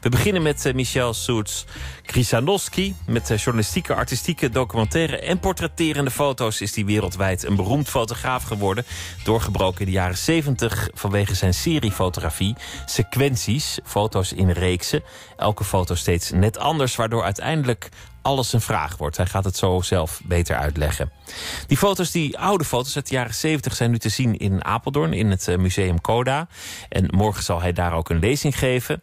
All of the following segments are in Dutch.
We beginnen met eh, Michel Soets Krisanowski. Met eh, journalistieke, artistieke, documentaire en portretterende foto's... is hij wereldwijd een beroemd fotograaf geworden. Doorgebroken in de jaren 70 vanwege zijn seriefotografie. Sequenties, foto's in reeksen. Elke foto steeds net anders, waardoor uiteindelijk alles een vraag wordt. Hij gaat het zo zelf beter uitleggen. Die foto's, die oude foto's uit de jaren 70 zijn nu te zien in Apeldoorn... in het eh, museum Koda. En morgen zal hij daar ook een lezing geven.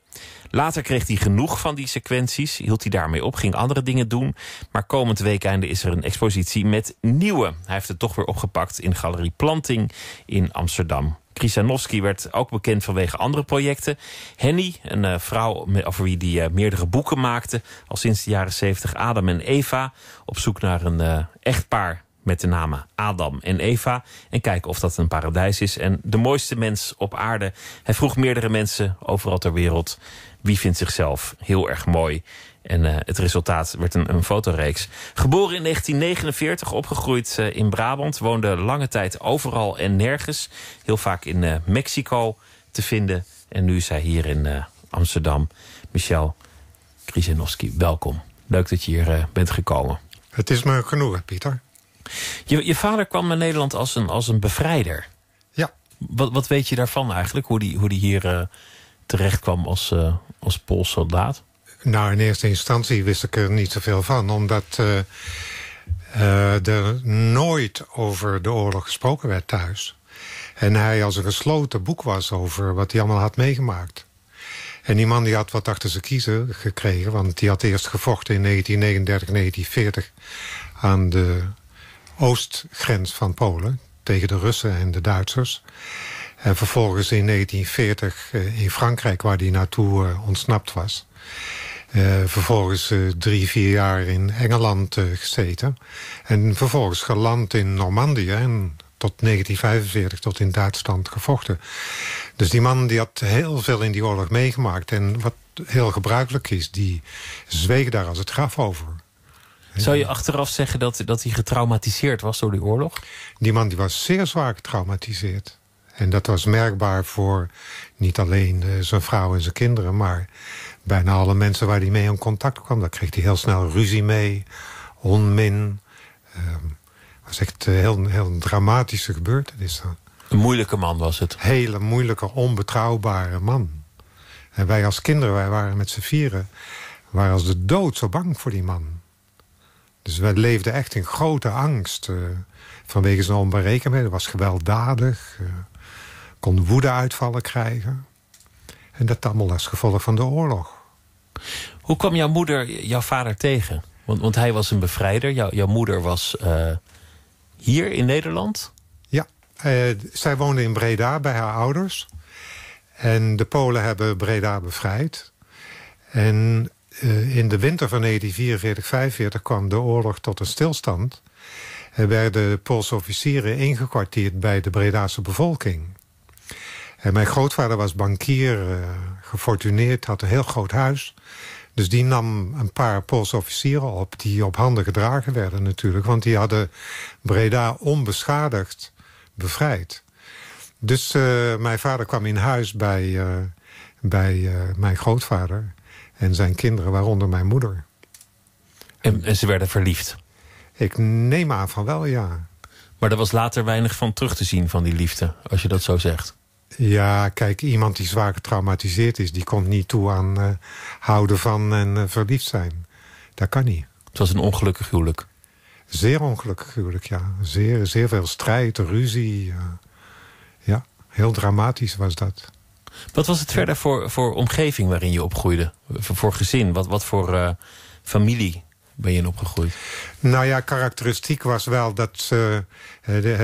Later kreeg hij genoeg van die sequenties, hield hij daarmee op, ging andere dingen doen. Maar komend weekende is er een expositie met nieuwe. Hij heeft het toch weer opgepakt in Galerie Planting in Amsterdam. Krisanowski werd ook bekend vanwege andere projecten. Henny, een eh, vrouw over wie die eh, meerdere boeken maakte... al sinds de jaren 70, Adam en Eva... op zoek naar een eh, echtpaar met de namen Adam en Eva... en kijken of dat een paradijs is. En de mooiste mens op aarde. Hij vroeg meerdere mensen overal ter wereld... Wie vindt zichzelf heel erg mooi? En eh, het resultaat werd een, een, fotoreeks. Geboren in 1949, opgegroeid eh, in Brabant. Woonde lange tijd overal en nergens. Heel vaak in eh, Mexico te vinden. En nu is hij hier in Amsterdam. Michel Krizenowski, welkom. Leuk dat je hier bent gekomen. Het is me genoeg, Pieter. Je, je, vader kwam naar Nederland als een, als een bevrijder. Ja. Wat, wat weet je daarvan eigenlijk? Hoe die, hoe die hier terecht kwam als, als Pools soldaat? Nou, in eerste instantie wist ik er niet zoveel van. Omdat eh, eh, er nooit over de oorlog gesproken werd thuis. En hij als een gesloten boek was over wat hij allemaal had meegemaakt. En die man die had wat achter zijn kiezen gekregen. Want die had eerst gevochten in 1939, 1940 aan de oostgrens van Polen. Tegen de Russen en de Duitsers. En vervolgens in 1940 eh, in Frankrijk, waar hij naartoe eh, ontsnapt was. Eh, vervolgens drie, vier jaar in Engeland gezeten. En vervolgens geland in Normandië en tot 1945 tot in Duitsland gevochten. Dus die man die had heel veel in die oorlog meegemaakt. En wat heel gebruikelijk is, die zweeg daar als het graf over. Zou je achteraf zeggen dat, dat hij getraumatiseerd was door die oorlog? Die man die was zeer zwaar getraumatiseerd. En dat was merkbaar voor niet alleen eh, zijn vrouw en zijn kinderen... maar bijna alle mensen waar hij mee in contact kwam. Daar kreeg hij heel snel ruzie mee, onmin. Het ehm, was echt een eh, heel, heel dramatische gebeurtenis. Dan. Een moeilijke man was het. Hele moeilijke, onbetrouwbare man. En wij als kinderen, wij waren met z'n vieren... waren als de dood zo bang voor die man. Dus wij leefden echt in grote angst... Eh, vanwege zijn onberekenbaarheid. Hij was gewelddadig kon woedeuitvallen krijgen. En dat allemaal als gevolg van de oorlog. Hoe kwam jouw moeder jouw vader tegen? Want, want hij was een bevrijder. jouw moeder was eh, hier in Nederland? Ja, eh, zij woonde in Breda bij haar ouders. En de Polen hebben Breda bevrijd. En eh, in de winter van 1944-45 kwam de oorlog tot een stilstand. Er werden Poolse officieren ingekwartierd bij de Bredaanse bevolking. En mijn grootvader was bankier, eh, gefortuneerd, had een heel groot huis. Dus die nam een paar Poolse officieren op die op handen gedragen werden natuurlijk. Want die hadden Breda onbeschadigd bevrijd. Dus eh, mijn vader kwam in huis bij, eh, bij mijn grootvader en zijn kinderen, waaronder mijn moeder. En, en, ze werden verliefd? Ik neem aan van wel, ja. Maar er was later weinig van terug te zien van die liefde, als je dat zo zegt. Ja, kijk, iemand die zwaar getraumatiseerd is... die komt niet toe aan eh, houden van en eh, verliefd zijn. Dat kan niet. Het was een ongelukkig huwelijk. Zeer ongelukkig huwelijk, ja. Zeer, zeer veel strijd, ruzie. Eh, ja, heel dramatisch was dat. Wat was het verder voor, voor omgeving waarin je opgroeide? Voor, gezin? Wat, wat voor familie ben je in opgegroeid? Nou ja, karakteristiek was wel dat...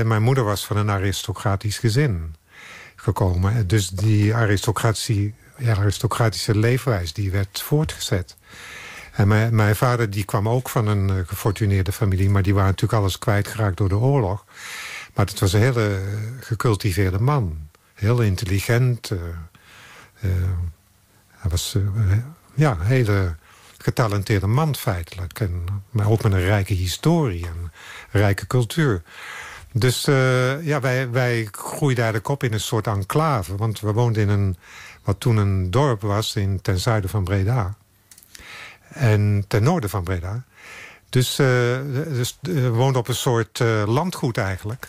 mijn moeder was van een aristocratisch gezin gekomen. Dus die aristocratie, ja, aristocratische leefwijze die werd voortgezet. En mijn, mijn, vader die kwam ook van een eh, gefortuneerde familie... maar die waren natuurlijk alles kwijtgeraakt door de oorlog. Maar het was een hele gecultiveerde man. Heel intelligent. Eh, eh, hij was ja, een hele getalenteerde man feitelijk. En, maar ook met een rijke historie en rijke cultuur. Dus eh, ja, wij, wij groeiden daar de kop in een soort enclave. Want we woonden in een, wat toen een dorp was in, ten zuiden van Breda. En ten noorden van Breda. Dus, uh, we woonden op een soort landgoed eigenlijk.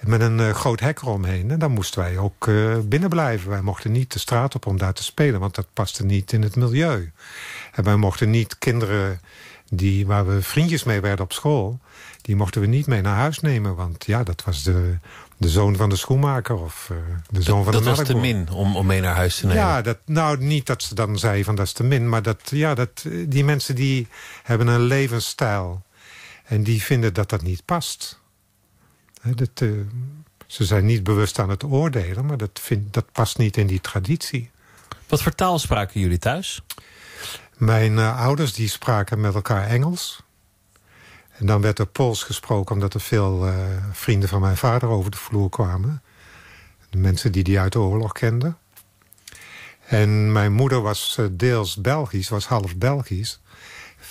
Met een groot hek eromheen. En dan moesten wij ook binnen blijven. Wij mochten niet de straat op om daar te spelen. Want dat paste niet in het milieu. En wij mochten niet kinderen die, waar we vriendjes mee werden op school die mochten we niet mee naar huis nemen. Want ja, dat was de, de zoon van de schoenmaker of eh, de zoon van de melkboer. Dat was te min om, om mee naar huis te nemen? Ja, dat, nou niet dat ze dan zei van dat is te min. Maar dat, ja, dat, eh, die mensen die hebben een levensstijl. En die vinden dat dat niet past. dat, eh, ze zijn niet bewust aan het oordelen. Maar dat, dat past niet in die traditie. Wat voor taal spraken jullie thuis? Mijn ouders die spraken met elkaar Engels. En dan werd er Pools gesproken, omdat er veel eh, vrienden van mijn vader over de vloer kwamen. De mensen die die uit de oorlog kenden. En mijn moeder was eh, deels Belgisch, was half Belgisch.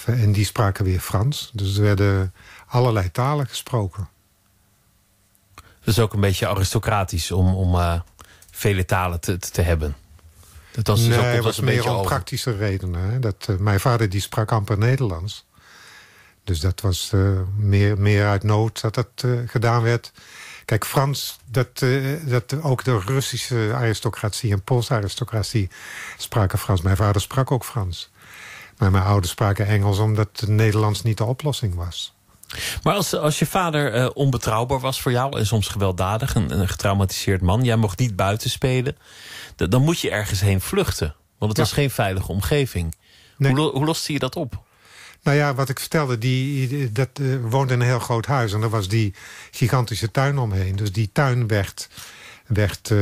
En die spraken weer Frans. Dus er werden allerlei talen gesproken. Dat is ook een beetje aristocratisch om, om eh, vele talen te, te hebben. Dat was, dus dat was, meer om praktische redenen. Hè? Dat, mijn vader die sprak amper Nederlands. Dus dat was eh, meer, meer uit nood dat dat eh, gedaan werd. Kijk, Frans, dat, eh, dat ook de Russische aristocratie en Poolse aristocratie spraken Frans. Mijn vader sprak ook Frans. Maar mijn ouders spraken Engels omdat Nederlands niet de oplossing was. Maar als, als je vader onbetrouwbaar was voor jou en soms gewelddadig, een, getraumatiseerd man, jij mocht niet buiten spelen, dan moet je ergens heen vluchten. Want het was geen veilige omgeving. Hoe, hoe loste je dat op? Nou ja, wat ik vertelde, die, dat uh, woonde in een heel groot huis. En er was die gigantische tuin omheen. Dus die tuin werd, werd eh,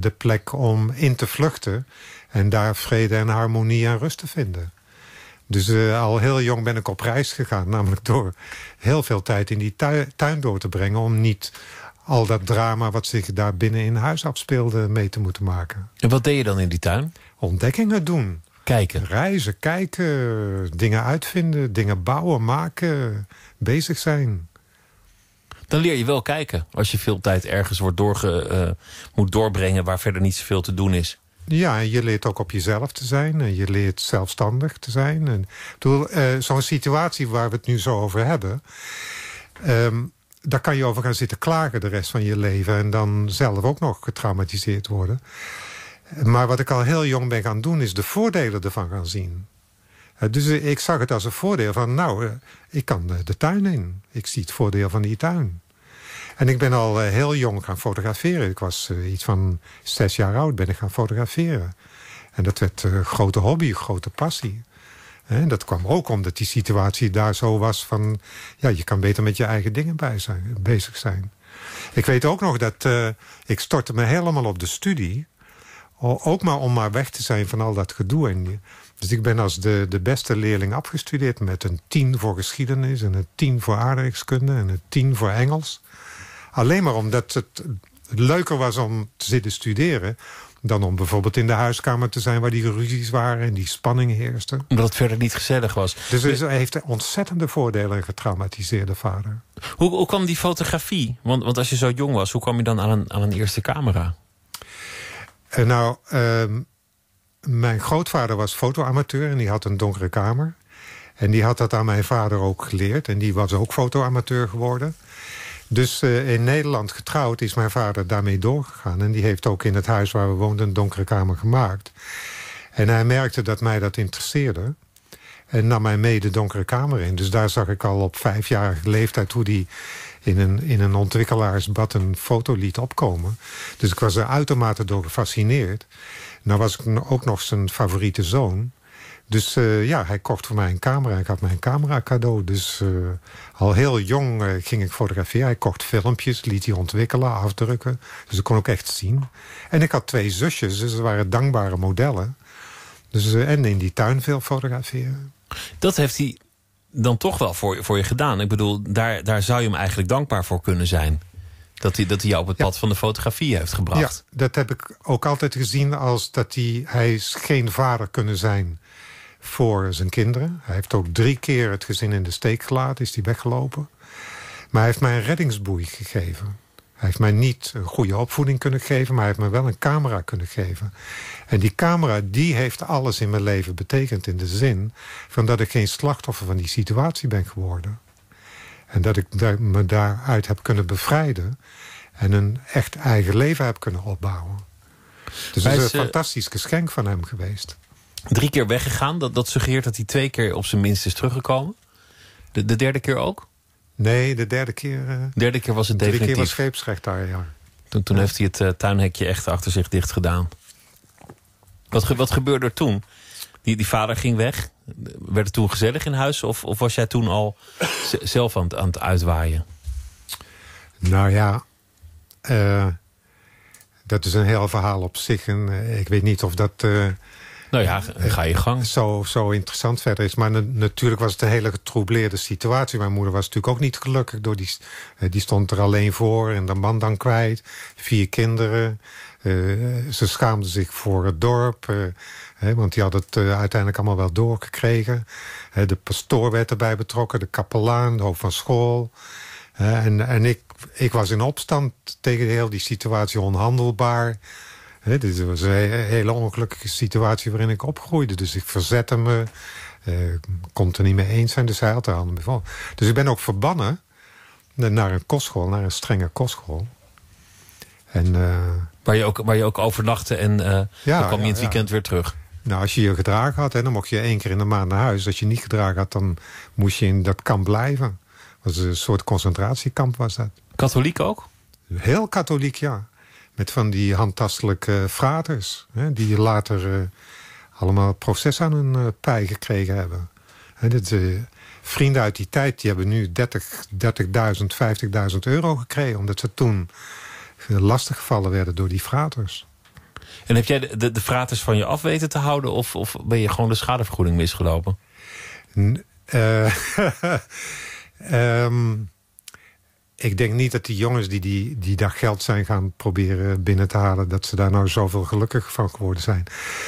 de plek om in te vluchten. En daar vrede en harmonie en rust te vinden. Dus eh, al heel jong ben ik op reis gegaan. Namelijk door heel veel tijd in die tuin, tuin door te brengen. Om niet al dat drama wat zich daar binnen in huis afspeelde mee te moeten maken. En wat deed je dan in die tuin? Ontdekkingen doen kijken. Reizen, kijken, dingen uitvinden, dingen bouwen, maken, bezig zijn. Dan leer je wel kijken als je veel tijd ergens wordt doorge, eh, moet doorbrengen... waar verder niet zoveel te doen is. Ja, je leert ook op jezelf te zijn. En je leert zelfstandig te zijn. uh, Zo'n situatie waar we het nu zo over hebben... Ehm, daar kan je over gaan zitten klagen de rest van je leven... en dan zelf ook nog getraumatiseerd worden. Maar wat ik al heel jong ben gaan doen, is de voordelen ervan gaan zien. Eh, dus eh, ik zag het als een voordeel van, nou, eh, ik kan de tuin in. Ik zie het voordeel van die tuin. En ik ben al heel jong gaan fotograferen. Ik was iets van zes jaar oud ben ik gaan fotograferen. En dat werd een grote hobby, grote passie. En dat kwam ook omdat die situatie daar zo was van... ja, je kan beter met je eigen dingen bij zijn, bezig zijn. Ik weet ook nog dat ik stortte me helemaal op de studie ook maar om maar weg te zijn van al dat gedoe. En, dus ik ben als de, de beste leerling afgestudeerd met een 10 voor geschiedenis... en een 10 voor aardrijkskunde en een 10 voor Engels. Alleen maar omdat het leuker was om te zitten studeren... dan om bijvoorbeeld in de huiskamer te zijn waar die ruzies waren... en die spanning heerste. Omdat het verder niet gezellig was. Dus hij heeft ontzettende voordelen een getraumatiseerde vader. Hoe, hoe kwam die fotografie? Want, want als je zo jong was, hoe kwam je dan aan een, aan een eerste camera? En eh, nou, ehm, mijn grootvader was fotoamateur en die had een donkere kamer. En die had dat aan mijn vader ook geleerd. En die was ook fotoamateur geworden. Dus eh, in Nederland getrouwd is mijn vader daarmee doorgegaan. En die heeft ook in het huis waar we woonden een donkere kamer gemaakt. En hij merkte dat mij dat interesseerde. En nam mij mee de donkere kamer in. Dus daar zag ik al op vijfjarige leeftijd hoe die in een, in een ontwikkelaarsbad een foto liet opkomen. Dus ik was er uitermate door gefascineerd. Nou was ik ook nog zijn favoriete zoon. Dus eh, ja, hij kocht voor mij een camera. Ik had mijn camera cadeau. Dus eh, al heel jong eh, ging ik fotograferen. Hij kocht filmpjes, liet die ontwikkelen, afdrukken. Dus ik kon ook echt zien. En ik had twee zusjes, dus ze waren dankbare modellen. Dus, en in die tuin veel fotograferen. Dat heeft hij dan toch wel voor, voor je gedaan. Ik bedoel, daar, daar zou je hem eigenlijk dankbaar voor kunnen zijn. Dat hij, dat hij jou op het pad van de fotografie heeft gebracht. dat heb ik ook altijd gezien als dat hij, hij is geen vader kunnen zijn voor zijn kinderen. Hij heeft ook drie keer het gezin in de steek gelaten, is hij weggelopen. Maar hij heeft mij een reddingsboei gegeven. Hij heeft mij niet een goede opvoeding kunnen geven... maar hij heeft me wel een camera kunnen geven. En die camera die heeft alles in mijn leven betekend... in de zin van dat ik geen slachtoffer van die situatie ben geworden. En dat ik me daaruit heb kunnen bevrijden... en een echt eigen leven heb kunnen opbouwen. Dus het is, een eh, fantastisch geschenk van hem geweest. Drie keer weggegaan, dat, dat suggereert dat hij twee keer op zijn minst is teruggekomen. de derde keer ook? Nee, de derde keer... Uh, derde keer was het definitief. De keer was scheepsrecht daar, ja. Toen, toen heeft hij het eh, tuinhekje echt achter zich dicht gedaan. Wat, wat gebeurde er toen? Die, die vader ging weg. Werd het toen gezellig in huis? Of, of was jij toen al zelf aan, aan het uitwaaien? Nou ja... Eh, dat is een heel verhaal op zich. En ik weet niet of dat nou ja, ga je gang. Zo, zo interessant verder is. Maar natuurlijk was het een hele getroubleerde situatie. Mijn moeder was natuurlijk ook niet gelukkig. Door die, eh, die stond er alleen voor en de man dan kwijt. Vier kinderen. Eh, ze schaamden zich voor het dorp. Eh, hè, want die had het uiteindelijk allemaal wel doorgekregen. de pastoor werd erbij betrokken. De kapelaan, de hoofd van school. en en ik, ik was in opstand tegen heel die situatie onhandelbaar. He, dit was een hele ongelukkige situatie waarin ik opgroeide. Dus ik verzette me, uh, eh, kon het er niet mee eens zijn. Dus hij had de handen bijvoorbeeld, Dus ik ben ook verbannen naar een kostschool, naar een strenge kostschool. En, eh, waar, je ook, waar je ook overnachtte en eh, ja, dan kwam je in het weekend weer terug. Nou, als je je gedragen had, hè, dan mocht je één keer in de maand naar huis. Als je niet gedragen had, dan moest je in dat kamp blijven. Dat was een soort concentratiekamp was dat. Katholiek ook? Heel katholiek, ja van die handtastelijke fraters. Hè, die later eh, allemaal proces aan hun eh, pij gekregen hebben. Hè, dit, eh, vrienden uit die tijd die hebben nu 30, 30.000, 50.000 euro gekregen. Omdat ze toen lastiggevallen werden door die fraters. En heb jij de, de, fraters van je af weten te houden... Of, of ben je gewoon de schadevergoeding misgelopen? N ehm, ik denk niet dat die jongens die, die, die daar geld zijn gaan proberen binnen te halen... dat ze daar nou zoveel gelukkig van geworden zijn.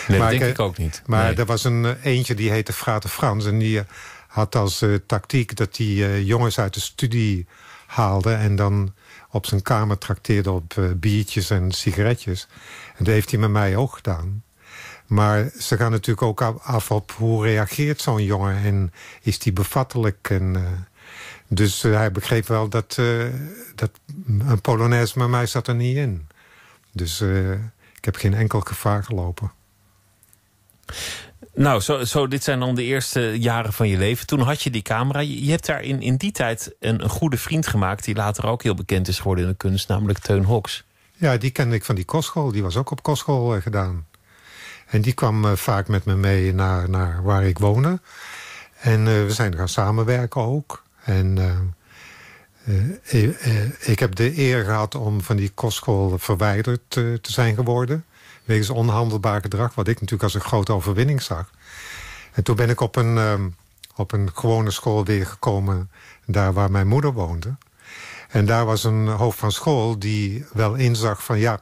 Nee, maar dat denk eh, ik, ook niet. Maar er was een eh, eentje die heette Frater Frans. En die eh, had als tactiek dat hij jongens uit de studie haalde... en dan op zijn kamer trakteerde op biertjes en sigaretjes. En dat heeft hij met mij ook gedaan. Maar ze gaan natuurlijk ook af op hoe reageert zo'n jongen... en is die bevattelijk en dus eh, hij begreep wel dat, eh, dat een Polonaise bij mij zat er niet in. Dus eh, ik heb geen enkel gevaar gelopen. Nou, zo, zo, dit zijn dan de eerste jaren van je leven. Toen had je die camera. Je, hebt daar in, in die tijd een, een, goede vriend gemaakt... die later ook heel bekend is geworden in de kunst, namelijk Teun Hoks. Ja, die kende ik van die kostschool. Die was ook op kostschool gedaan. En die kwam vaak met me mee naar, naar waar ik woonde. En we zijn gaan samenwerken ook. En eh, eh, eh, ik heb de eer gehad om van die kostschool verwijderd te zijn geworden. Wegens onhandelbaar gedrag, wat ik natuurlijk als een grote overwinning zag. En toen ben ik op een, ehm, op een gewone school weer gekomen, daar waar mijn moeder woonde. En daar was een hoofd van school die wel inzag van ja,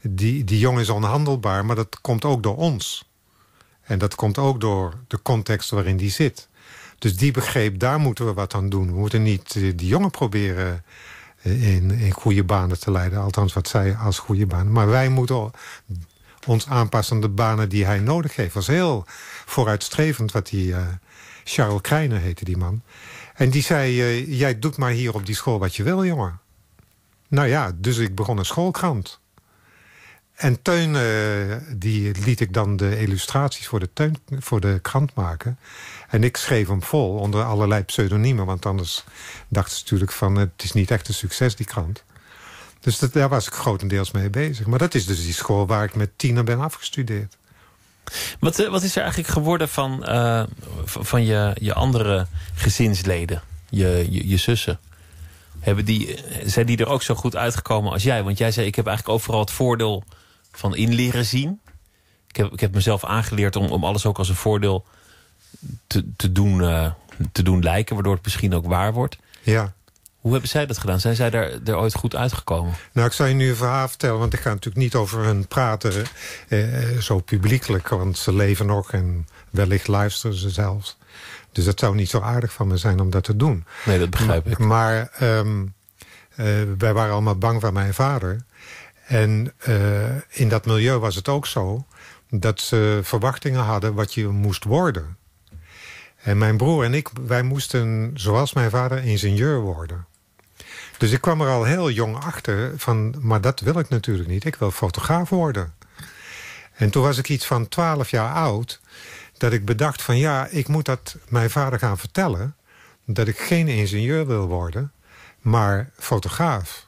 die, die jongen is onhandelbaar, maar dat komt ook door ons. En dat komt ook door de context waarin die zit. Dus die begreep, daar moeten we wat aan doen. We moeten niet eh, die jongen proberen eh, in, in goede banen te leiden. Althans, wat zij als goede banen. Maar wij moeten ons aanpassen aan de banen die hij nodig heeft. was heel vooruitstrevend wat die... Eh, Charles Kreiner heette die man. En die zei, jij doet maar hier op die school wat je wil, jongen. Nou ja, dus ik begon een schoolkrant. En Teun, die liet ik dan de illustraties voor de, teun, voor de krant maken. En ik schreef hem vol onder allerlei pseudoniemen. Want anders dachten ze natuurlijk van eh, het is niet echt een succes, die krant. Dus dat, daar was ik grotendeels mee bezig. Maar dat is dus die school waar ik met tiener ben afgestudeerd. Wat, eh, wat is er eigenlijk geworden van, eh, van je, je andere gezinsleden? Je, je, je, zussen? Hebben die, zijn die er ook zo goed uitgekomen als jij? Want jij zei, ik heb eigenlijk overal het voordeel van in leren zien. Ik heb, ik heb mezelf aangeleerd om, om alles ook als een voordeel te, te, doen, eh, te doen lijken, waardoor het misschien ook waar wordt. Ja. Hoe hebben zij dat gedaan? Zijn zij daar, er ooit goed uitgekomen? Nou, ik zal je nu een verhaal vertellen, want ik ga natuurlijk niet over hun praten eh, eh, zo publiekelijk, want ze leven nog en wellicht luisteren ze zelfs. Dus dat zou niet zo aardig van me zijn om dat te doen. Nee, dat begrijp ik. Maar ehm, wij waren allemaal bang van mijn vader. En in dat milieu was het ook zo dat ze verwachtingen hadden wat je moest worden. En mijn broer en ik, wij moesten, zoals mijn vader, ingenieur worden. Dus ik kwam er al heel jong achter van, maar dat wil ik natuurlijk niet. Ik wil fotograaf worden. En toen was ik iets van 12 jaar oud, dat ik bedacht van ja, ik moet dat mijn vader gaan vertellen. Dat ik geen ingenieur wil worden, maar fotograaf.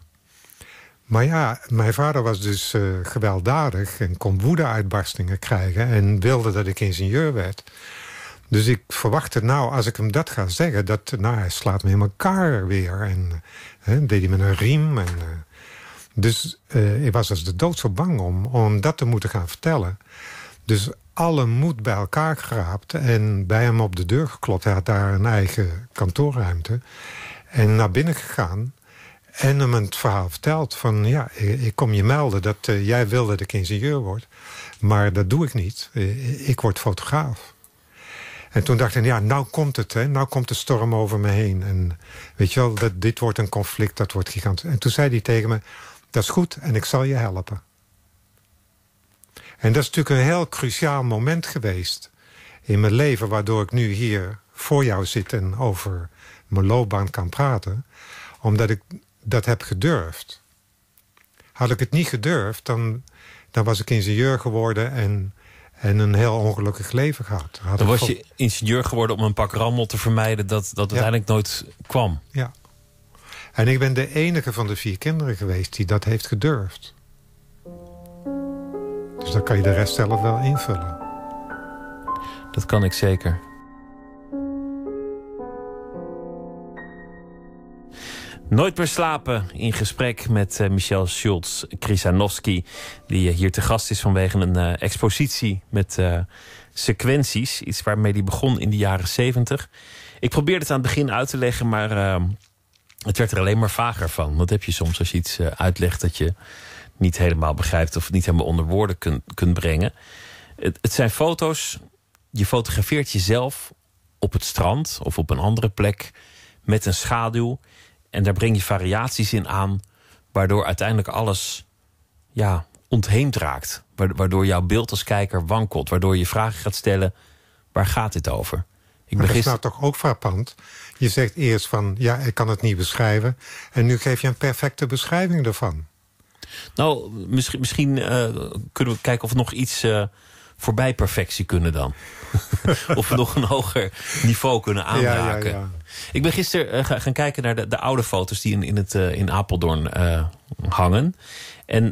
Maar ja, mijn vader was dus eh, gewelddadig en kon woedeuitbarstingen krijgen... en wilde dat ik ingenieur werd. Dus ik verwachtte nou, als ik hem dat ga zeggen... dat nou, hij slaat me in elkaar weer. En hè, deed hij met een riem. En, eh, dus eh, ik was als dus de dood zo bang om, om dat te moeten gaan vertellen. Dus alle moed bij elkaar geraapt en bij hem op de deur geklopt. Hij had daar een eigen kantoorruimte. En naar binnen gegaan en hem het verhaal verteld. Van ja, ik kom je melden dat eh, jij wil dat ik ingenieur word. Maar dat doe ik niet. ik word fotograaf. En toen dacht ik, ja, nou komt het. Hè, nou komt de storm over me heen. En weet je wel, dat, dit wordt een conflict, dat wordt gigantisch. En toen zei hij tegen me, dat is goed en ik zal je helpen. En dat is natuurlijk een heel cruciaal moment geweest in mijn leven... waardoor ik nu hier voor jou zit en over mijn loopbaan kan praten. Omdat ik dat heb gedurfd. Had ik het niet gedurfd, dan, dan was ik ingenieur geworden... en en een heel ongelukkig leven gehad. Had Dan was je ingenieur geworden om een pak rammel te vermijden... dat, dat uiteindelijk nooit kwam. Ja. En ik ben de enige van de vier kinderen geweest die dat heeft gedurfd. Dus dan kan je de rest zelf wel invullen. Dat kan ik zeker. Nooit meer slapen in gesprek met eh, Michel Schultz Krisanowski, die eh, hier te gast is vanwege een eh, expositie met sequenties, iets waarmee die begon in de jaren 70. Ik probeerde het aan het begin uit te leggen, maar het werd er alleen maar vager van. Dat heb je soms als je iets uitlegt dat je niet helemaal begrijpt of niet helemaal onder woorden kunt, kunt brengen. het zijn foto's, je fotografeert jezelf op het strand of op een andere plek met een schaduw. En daar breng je variaties in aan, waardoor uiteindelijk alles ja, ontheemd raakt. Waardoor jouw beeld als kijker wankelt. Waardoor je vragen gaat stellen, waar gaat dit over? Ik dat is nou toch ook frappant. Je zegt eerst van, ja, ik kan het niet beschrijven. En nu geef je een perfecte beschrijving ervan. Nou, misschien, misschien eh, kunnen we kijken of nog iets... Eh, voorbij perfectie kunnen dan. of nog een hoger niveau kunnen aanraken. Ik ben gisteren eh, gaan kijken naar de, de, oude foto's die in, in, het, eh, in Apeldoorn eh, hangen. En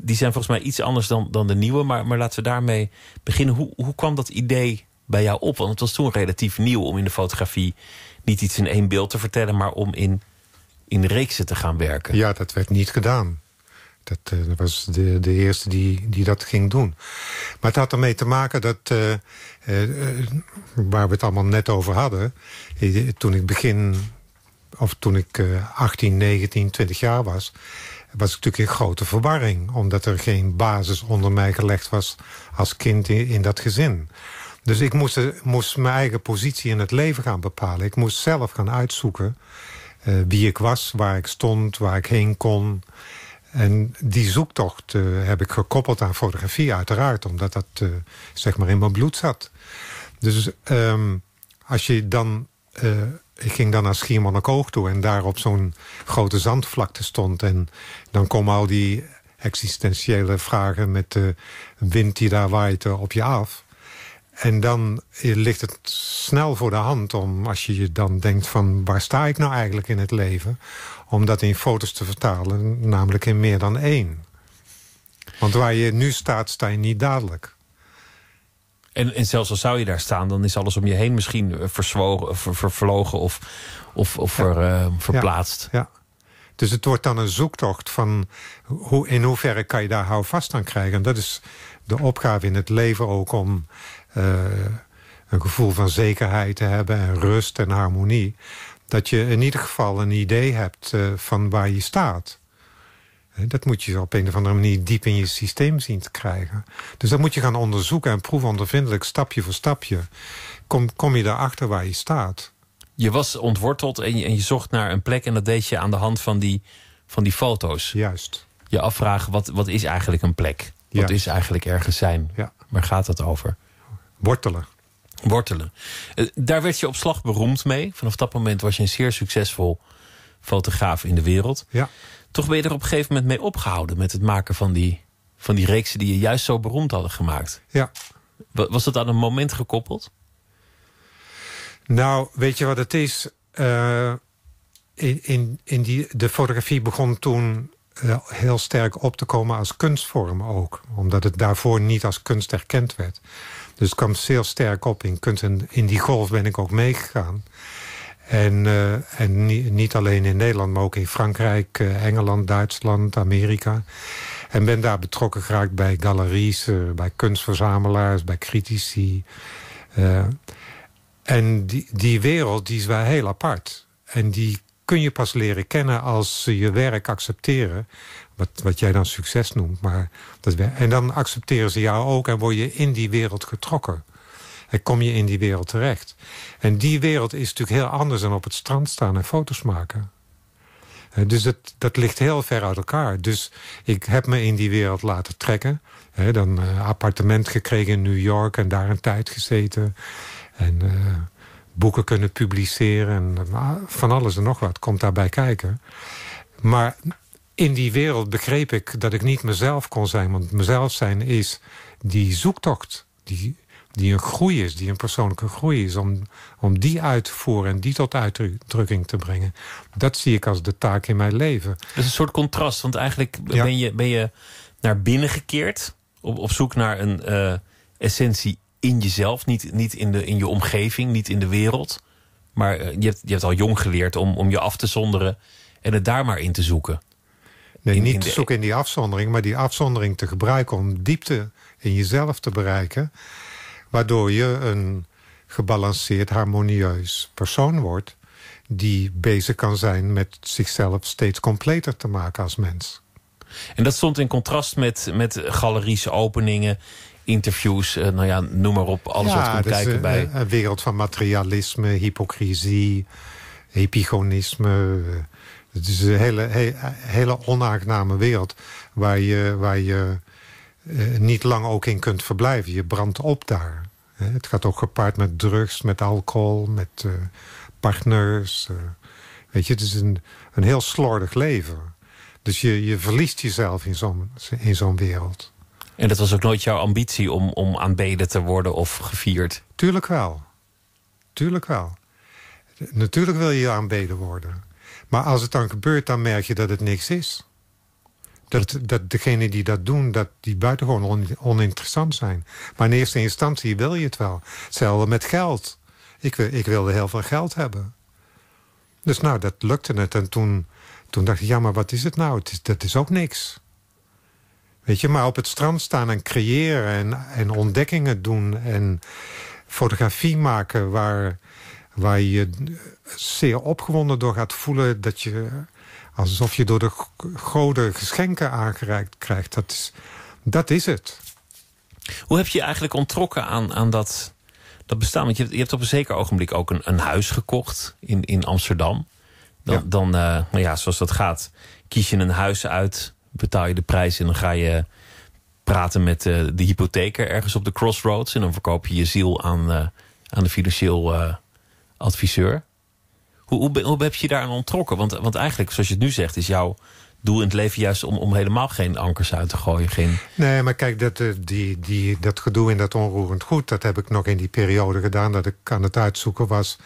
die zijn volgens mij iets anders dan, dan de nieuwe. Maar, maar laten we daarmee beginnen. Hoe, hoe kwam dat idee bij jou op? Want het was toen relatief nieuw om in de fotografie niet iets in één beeld te vertellen... maar om in, in reeksen te gaan werken. Ja, dat werd niet gedaan. Eh, dat was de, de eerste die, die dat ging doen. Maar het had ermee te maken dat, eh, eh, waar we het allemaal net over hadden... toen ik begin, of toen ik 18, 19, 20 jaar was... was ik natuurlijk in grote verwarring. Omdat er geen basis onder mij gelegd was als kind in, in dat gezin. Dus ik moest, moest mijn eigen positie in het leven gaan bepalen. Ik moest zelf gaan uitzoeken wie ik was, waar ik stond, waar ik heen kon... En die zoektocht eh, heb ik gekoppeld aan fotografie uiteraard. Omdat dat eh, zeg maar in mijn bloed zat. Dus um, als je dan... Uh, ik ging dan naar Schiermonnikoog toe en daar op zo'n grote zandvlakte stond. En dan komen al die existentiële vragen met de wind die daar waait op je af. En dan ligt het snel voor de hand om, als je je dan denkt van... waar sta ik nou eigenlijk in het leven? om dat in foto's te vertalen, namelijk in meer dan één. Want waar je nu staat, sta je niet dadelijk. En, en zelfs al zou je daar staan, dan is alles om je heen misschien eh, verzwogen, eh, vervlogen of, of, of ver, eh, verplaatst. Ja. Dus het wordt dan een zoektocht van hoe, in hoeverre kan je daar houvast aan krijgen. En dat is de opgave in het leven ook om een gevoel van zekerheid te hebben en rust en harmonie dat je in ieder geval een idee hebt eh, van waar je staat. Dat moet je op een of andere manier diep in je systeem zien te krijgen. Dus dat moet je gaan onderzoeken en proeven ondervindelijk stapje voor stapje. Kom, kom je daarachter waar je staat. Je was ontworteld en je, en je zocht naar een plek... en dat deed je aan de hand van die, van die foto's. Juist. Je afvragen, wat, wat is eigenlijk een plek? Wat is eigenlijk ergens zijn? Ja. Waar gaat dat over? Wortelen. Wortelen. Eh, daar werd je op slag beroemd mee. Vanaf dat moment was je een zeer succesvol fotograaf in de wereld. Ja. Toch ben je er op een gegeven moment mee opgehouden... met het maken van die, van die reeksen die je juist zo beroemd hadden gemaakt. Ja. Was dat aan een moment gekoppeld? Nou, weet je wat het is? Eh, in, in, in die, de fotografie begon toen eh, heel sterk op te komen als kunstvorm ook. Omdat het daarvoor niet als kunst erkend werd. Dus het kwam zeer sterk op. In, en in die golf ben ik ook meegegaan. En, eh, en niet alleen in Nederland, maar ook in Frankrijk, eh, Engeland, Duitsland, Amerika. En ben daar betrokken geraakt bij galeries, eh, bij kunstverzamelaars, bij critici. en die, die wereld die is wel heel apart. En die kun je pas leren kennen als ze je werk accepteren wat, wat jij dan succes noemt. Maar dat, en dan accepteren ze jou ook en word je in die wereld getrokken. En kom je in die wereld terecht. En die wereld is natuurlijk heel anders dan op het strand staan en foto's maken. Dus dat, dat ligt heel ver uit elkaar. Dus ik heb me in die wereld laten trekken. dan een eh, appartement gekregen in New York en daar een tijd gezeten. En eh, boeken kunnen publiceren en eh, van alles en nog wat komt daarbij kijken. Maar in die wereld begreep ik dat ik niet mezelf kon zijn. Want mezelf zijn is die zoektocht, die, die een groei is, die een persoonlijke groei is. Om, om die uit te voeren en die tot uitdrukking te brengen. Dat zie ik als de taak in mijn leven. Dat is een soort contrast, want eigenlijk ben, je, ben je naar binnen gekeerd. Op, op zoek naar een eh, essentie in jezelf, niet, niet in, de, in je omgeving, niet in de wereld. Maar eh, je, hebt, je hebt al jong geleerd om, om je af te zonderen en het daar maar in te zoeken. Nee, niet te de... zoeken in die afzondering, maar die afzondering te gebruiken om diepte in jezelf te bereiken. Waardoor je een gebalanceerd, harmonieus persoon wordt. Die bezig kan zijn met zichzelf steeds completer te maken als mens. En dat stond in contrast met, met galeries, openingen, interviews. Eh, nou ja, noem maar op, alles ja, wat komt dus, kijken eh, bij. Eh, een wereld van materialisme, hypocrisie, epigonisme het is een hele, hele onaangename wereld waar je, waar je eh, niet lang ook in kunt verblijven. Je brandt op daar. Het gaat ook gepaard met drugs, met alcohol, met uh, partners. Eh. weet je, het is een, een heel slordig leven. Dus je, je verliest jezelf in zo'n in wereld. En dat was ook nooit jouw ambitie om, om aanbeden te worden of gevierd? Tuurlijk wel. Tuurlijk wel. Natuurlijk wil je aanbeden worden. Maar als het dan gebeurt, dan merk je dat het niks is. Dat, dat degenen die dat doen, dat die buitengewoon oninteressant zijn. Maar in eerste instantie wil je het wel. Hetzelfde met geld. Ik, ik wilde heel veel geld hebben. Dus nou, dat lukte het. En toen, toen dacht ik, ja, maar wat is het nou? Het dat is ook niks. Weet je, maar op het strand staan en creëren en, en ontdekkingen doen... en fotografie maken waar waar je zeer opgewonden door gaat voelen... dat je alsof je door de goden geschenken aangereikt krijgt. Dat is, dat is het. Hoe heb je, je eigenlijk ontrokken aan, aan dat, dat bestaan? Want je, je hebt op een zeker ogenblik ook een, een huis gekocht in, in Amsterdam. Dan, ja. dan eh, nou ja, zoals dat gaat, kies je een huis uit, betaal je de prijs... en dan ga je praten met eh, de hypotheker ergens op de crossroads... en dan verkoop je je ziel aan, eh, aan de financieel adviseur. Hoe, hoe, heb je daar aan ontrokken? Want, want eigenlijk, zoals je het nu zegt, is jouw doel in het leven juist om, om helemaal geen ankers uit te gooien. Geen... Nee, maar kijk, dat, eh, die, die, dat gedoe in dat onroerend goed... dat heb ik nog in die periode gedaan dat ik aan het uitzoeken was...